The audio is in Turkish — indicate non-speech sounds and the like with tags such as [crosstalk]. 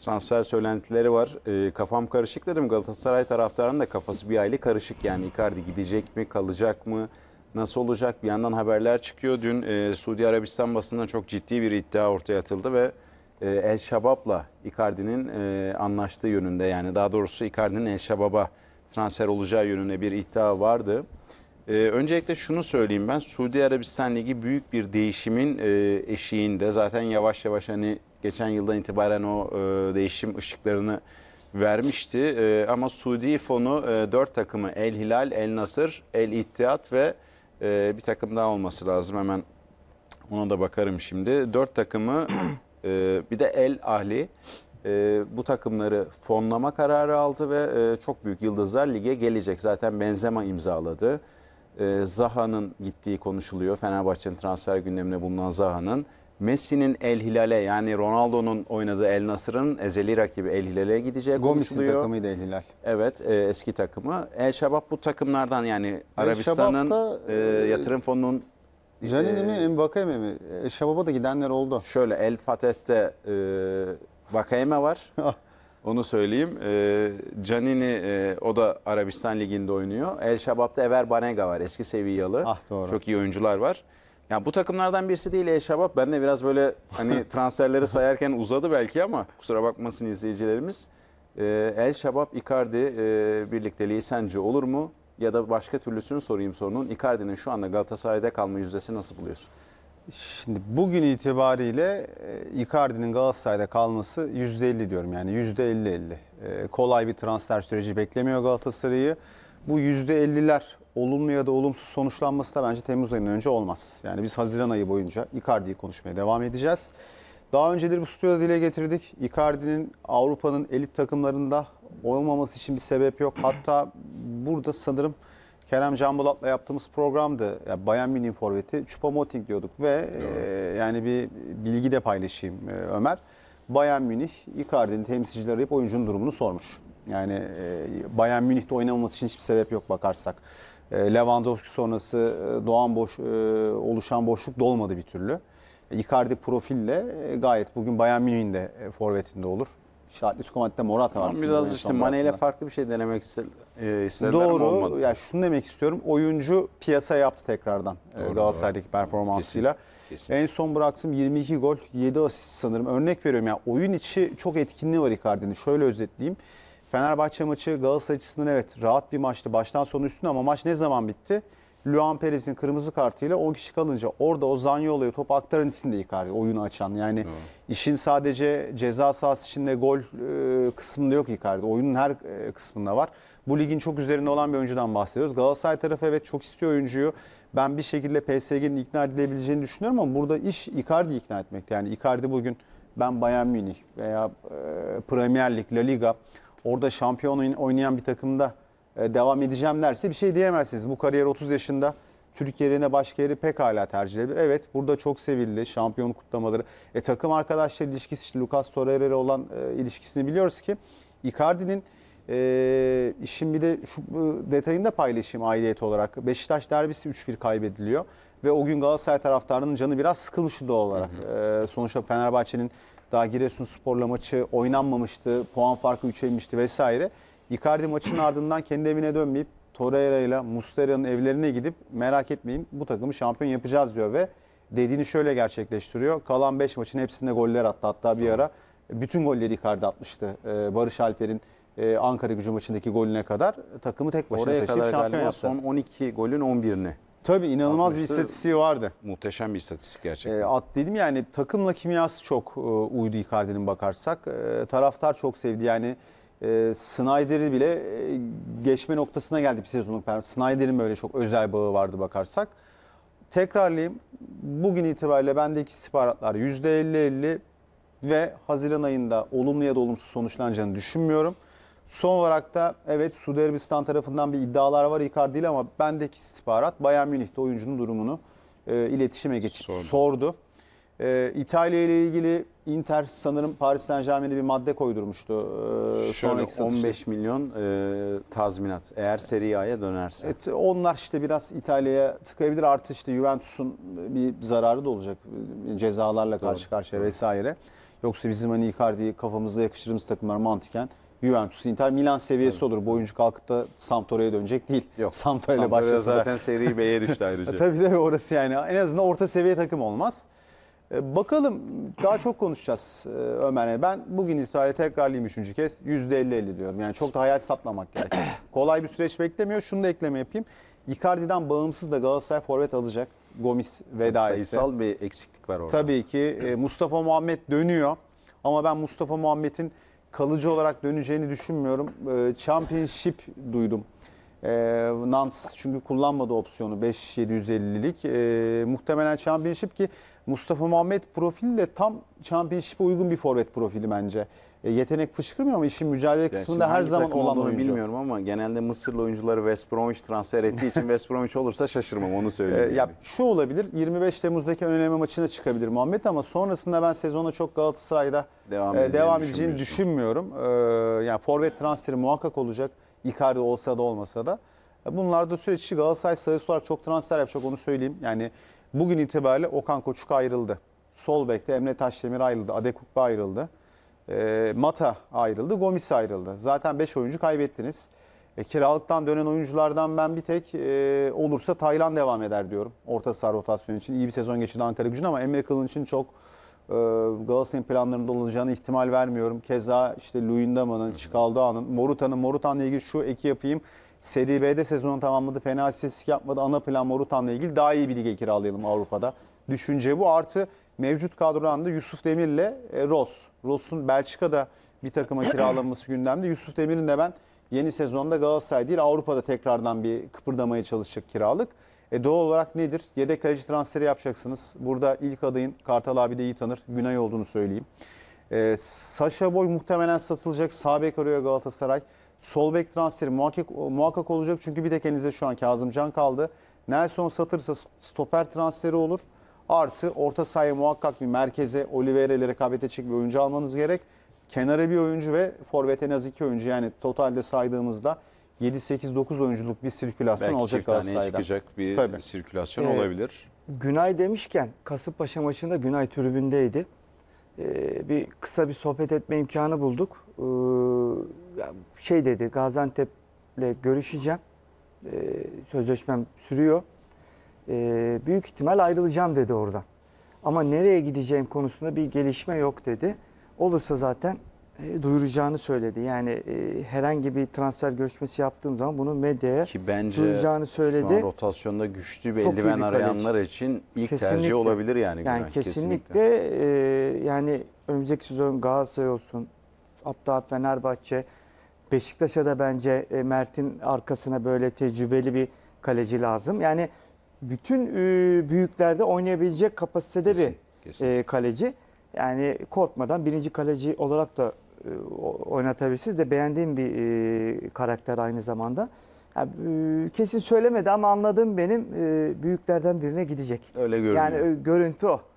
transfer söylentileri var. E, kafam karışık dedim. Galatasaray taraftarının da kafası bir aile karışık. Yani Icardi gidecek mi, kalacak mı, nasıl olacak? Bir yandan haberler çıkıyor. Dün e, Suudi Arabistan basında çok ciddi bir iddia ortaya atıldı ve e, El Şabab'la Icardi'nin e, anlaştığı yönünde yani daha doğrusu Icardi'nin El Şabab'a transfer olacağı yönünde bir iddia vardı. Ee, öncelikle şunu söyleyeyim ben Suudi Arabistan Ligi büyük bir değişimin e, eşiğinde zaten yavaş yavaş hani geçen yıldan itibaren o e, değişim ışıklarını vermişti. E, ama Suudi fonu e, 4 takımı El Hilal, El Nasır, El İttihat ve e, bir takım daha olması lazım. Hemen ona da bakarım şimdi. 4 takımı e, bir de El Ahli e, bu takımları fonlama kararı aldı ve e, çok büyük yıldızlar lige gelecek. Zaten Benzema imzaladı. E, Zaha'nın gittiği konuşuluyor. Fenerbahçe'nin transfer gündemine bulunan Zaha'nın. Messi'nin El Hilal'e yani Ronaldo'nun oynadığı El Nasır'ın ezeli rakibi El Hilal'e gideceği Gomis'in konuşuluyor. takımıydı El Hilal. Evet e, eski takımı. El Şabab bu takımlardan yani Arabistan'ın e, e, yatırım fonunun Janine mi, e, Mbakayeme mi? El Şababa da gidenler oldu. şöyle El Fateh'te e, Vakayeme var. Ah. Onu söyleyeyim. E, Canini e, o da Arabistan Ligi'nde oynuyor. El Şabab'da Ever Banega var eski Sevilla'lı. Ah, doğru. Çok iyi oyuncular var. Ya bu takımlardan birisi değil el şabab Ben de biraz böyle hani [laughs] transferleri sayarken uzadı belki ama kusura bakmasın izleyicilerimiz. Ee, El Şabab Icardi e, birlikteliği sence olur mu? Ya da başka türlüsünü sorayım sorunun. Icardi'nin şu anda Galatasaray'da kalma yüzdesi nasıl buluyorsun? Şimdi bugün itibariyle e, Icardi'nin Galatasaray'da kalması %50 diyorum yani %50-50. E, kolay bir transfer süreci beklemiyor Galatasaray'ı bu %50'ler olumlu ya da olumsuz sonuçlanması da bence Temmuz ayından önce olmaz. Yani biz Haziran ayı boyunca Icardi'yi konuşmaya devam edeceğiz. Daha önceleri bu stüdyoda dile getirdik. Icardi'nin Avrupa'nın elit takımlarında olmaması için bir sebep yok. Hatta burada sanırım Kerem Can Bulat'la yaptığımız programdı. Yani Bayan Mini Forvet'i Moting diyorduk ve e, yani bir bilgi de paylaşayım e, Ömer. Bayern Münih Icardi'nin temsilcileri arayıp oyuncunun durumunu sormuş. Yani e, Bayern Münih'te oynamaması için hiçbir sebep yok bakarsak. E, Lewandowski sonrası e, doğan boş e, oluşan boşluk dolmadı bir türlü. E, Icardi profille gayet bugün Bayern Münih'in de forvetinde olur. İşte Atletico Madrid'de Morata var. Biraz işte Mane ile farklı bir şey denemek istedim. Doğru. Olmadı. Ya şunu demek istiyorum. Oyuncu piyasa yaptı tekrardan doğru, Galatasaray'daki doğru. performansıyla. Kesin, kesin. En son bıraktım 22 gol, 7 asist sanırım. Örnek veriyorum ya yani oyun içi çok etkinliği var Icardi'nin. Şöyle özetleyeyim. Fenerbahçe maçı Galatasaray açısından evet rahat bir maçtı. Baştan sona üstüne ama maç ne zaman bitti? Luan Perez'in kırmızı kartıyla 10 kişi kalınca orada o Zanyolu'ya top aktarın isim de Icardi oyunu açan. Yani Doğru. işin sadece ceza sahası içinde gol e, kısmında yok Icardi. Oyunun her e, kısmında var. Bu ligin çok üzerinde olan bir oyuncudan bahsediyoruz. Galatasaray tarafı evet çok istiyor oyuncuyu. Ben bir şekilde PSG'nin ikna edilebileceğini düşünüyorum ama burada iş Icardi ikna etmek. Yani Icardi bugün ben Bayern Münih veya e, Premier Lig, La Liga orada şampiyon oynayan bir takımda e, devam edeceğim derse bir şey diyemezsiniz. Bu kariyer 30 yaşında Türk yerine başka yeri pekala tercih edebilir. Evet burada çok sevildi şampiyon kutlamaları. E, takım arkadaşları ilişkisi işte Lucas Torreira ile olan e, ilişkisini biliyoruz ki Icardi'nin e, işin bir de şu detayını da paylaşayım aileyet olarak. Beşiktaş derbisi 3-1 kaybediliyor ve o gün Galatasaray taraftarının canı biraz sıkılmıştı doğal olarak. Hı hı. E, sonuçta Fenerbahçe'nin daha sporla maçı oynanmamıştı. Puan farkı 3'e inmişti vesaire. Icardi maçının ardından kendi evine dönmeyip Torreira ile Mustera'nın evlerine gidip merak etmeyin bu takımı şampiyon yapacağız diyor ve dediğini şöyle gerçekleştiriyor. Kalan 5 maçın hepsinde goller attı. Hatta bir ara bütün golleri Icardi atmıştı. Ee, Barış Alper'in e, Ankara gücü maçındaki golüne kadar takımı tek başına Oraya taşıyıp şampiyon yaptı. Son 12 golün 11'ini Tabii inanılmaz bir istatistiği vardı. Muhteşem bir istatistik gerçekten. E, at dedim yani takımla kimyası çok e, uydu Icardi'nin bakarsak. E, taraftar çok sevdi yani. E, Snyder'i bile e, geçme noktasına geldi bir sezonluk Snyder'in böyle çok özel bağı vardı bakarsak. Tekrarlayayım. Bugün itibariyle bendeki istihbaratlar %50-50 ve Haziran ayında olumlu ya da olumsuz sonuçlanacağını düşünmüyorum. Son olarak da evet Suudi Arabistan tarafından bir iddialar var Icardi ile ama bendeki istihbarat Bayern Münih'te oyuncunun durumunu e, iletişime geçip sordu. sordu. E, İtalya ile ilgili Inter sanırım Paris Saint Germain'e bir madde koydurmuştu. E, Şöyle 15 milyon e, tazminat eğer Serie A'ya dönerse. Evet, onlar işte biraz İtalya'ya tıkayabilir. Artı işte Juventus'un bir zararı da olacak cezalarla karşı Doğru. karşıya vesaire. Yoksa bizim hani Icardi'yi kafamızda yakıştırdığımız takımlar mantıken Juventus, Inter, Milan seviyesi olur. Bu oyuncu kalkıp da Sampdoria'ya dönecek değil. Yok. Sampdoria ile zaten seri B'ye [laughs] düştü ayrıca. E, tabii tabii orası yani. En azından orta seviye takım olmaz. Ee, bakalım daha çok konuşacağız ee, Ömer'le. Ben bugün itibariyle tekrarlayayım üçüncü kez. %50-50 diyorum. Yani çok da hayal saplamak. gerekiyor. [clears throat] Kolay bir süreç beklemiyor. Şunu da ekleme yapayım. Icardi'den bağımsız da Galatasaray forvet alacak. Gomis veda etti. Sayısal bir eksiklik var orada. Tabii ki. E, Mustafa Muhammed dönüyor. Ama ben Mustafa Muhammed'in kalıcı olarak döneceğini düşünmüyorum. E, championship duydum. E, Nans çünkü kullanmadı opsiyonu 5 5.750'lik. E, muhtemelen Championship ki Mustafa Muhammed profili de tam Championship'e uygun bir forvet profili bence. E, yetenek fışkırmıyor ama işin mücadele yani kısmında her zaman olan oyuncu. Bilmiyorum ama genelde Mısırlı oyuncuları West Bromwich transfer ettiği için [laughs] West Bromwich olursa şaşırmam onu ee, söyleyeyim. E, ya, şu olabilir 25 Temmuz'daki önemli maçına çıkabilir Muhammed ama sonrasında ben sezona çok Galatasaray'da devam, e, devam edeceğini düşünmüyorum. E, yani forvet transferi muhakkak olacak. Icardi olsa da olmasa da. E, bunlar da süreç Galatasaray sayısı olarak çok transfer yapacak onu söyleyeyim. Yani bugün itibariyle Okan Koçuk ayrıldı. Sol bekte Emre Taşdemir ayrıldı. Adekukba ayrıldı. E, Mata ayrıldı. Gomis ayrıldı. Zaten 5 oyuncu kaybettiniz. E, kiralıktan dönen oyunculardan ben bir tek e, olursa Taylan devam eder diyorum. Orta saha rotasyonu için. iyi bir sezon geçirdi Ankara gücün ama Emre Kılın için çok ee, Galatasaray'ın planlarında olacağını ihtimal vermiyorum. Keza işte Luyendama'nın, Çikaldoğan'ın, Morutan'ın, Morutan'la ilgili şu eki yapayım. Seri B'de sezonu tamamladı. Fena asistlik yapmadı. Ana plan Morutan'la ilgili daha iyi bir lige kiralayalım Avrupa'da. Düşünce bu. Artı mevcut kadrodan da Yusuf Demir'le e, Ross. Ross'un Belçika'da bir takıma kiralanması [clears throat] gündemde. Yusuf Demir'in de ben yeni sezonda Galatasaray değil Avrupa'da tekrardan bir kıpırdamaya çalışacak kiralık. E doğal olarak nedir? Yedek kaleci transferi yapacaksınız. Burada ilk adayın Kartal abi de iyi tanır. Günay olduğunu söyleyeyim. E, Sasha Boy muhtemelen satılacak. Sağ bek arıyor Galatasaray. Sol bek transferi muhakkak, muhakkak olacak. Çünkü bir tek elinizde şu an can kaldı. Nelson satırsa stoper transferi olur. Artı orta sahaya muhakkak bir merkeze ile rekabet edecek bir oyuncu almanız gerek. Kenara bir oyuncu ve forvete en az iki oyuncu yani totalde saydığımızda 7-8-9 oyunculuk bir sirkülasyon Belki olacak çift haneye çıkacak bir Tabii. sirkülasyon Ee, olabilir. Günay demişken Kasımpaşa maçında Günay tribündeydi. Ee, bir kısa bir sohbet etme imkanı bulduk. Ee, şey dedi Gaziantep'le görüşeceğim. Ee, sözleşmem sürüyor. Ee, büyük ihtimal ayrılacağım dedi oradan. Ama nereye gideceğim konusunda bir gelişme yok dedi. Olursa zaten e, duyuracağını söyledi. Yani e, herhangi bir transfer görüşmesi yaptığım zaman bunu medyaya Ki bence duyuracağını söyledi. Şu an rotasyonda güçlü bir Çok eldiven arayanlar için ilk kesinlikle. tercih olabilir yani. Günay. Yani kesinlikle, kesinlikle. E, yani önümüzdeki sezon Galatasaray olsun hatta Fenerbahçe Beşiktaş'a da bence e, Mert'in arkasına böyle tecrübeli bir kaleci lazım. Yani bütün büyüklerde oynayabilecek kapasitede kesin, bir kesin. kaleci. Yani korkmadan birinci kaleci olarak da e, oynatabilirsiniz de beğendiğim bir e, karakter aynı zamanda. Yani, e, kesin söylemedi ama anladığım benim e, büyüklerden birine gidecek. Öyle görünüyor. Yani e, görüntü o.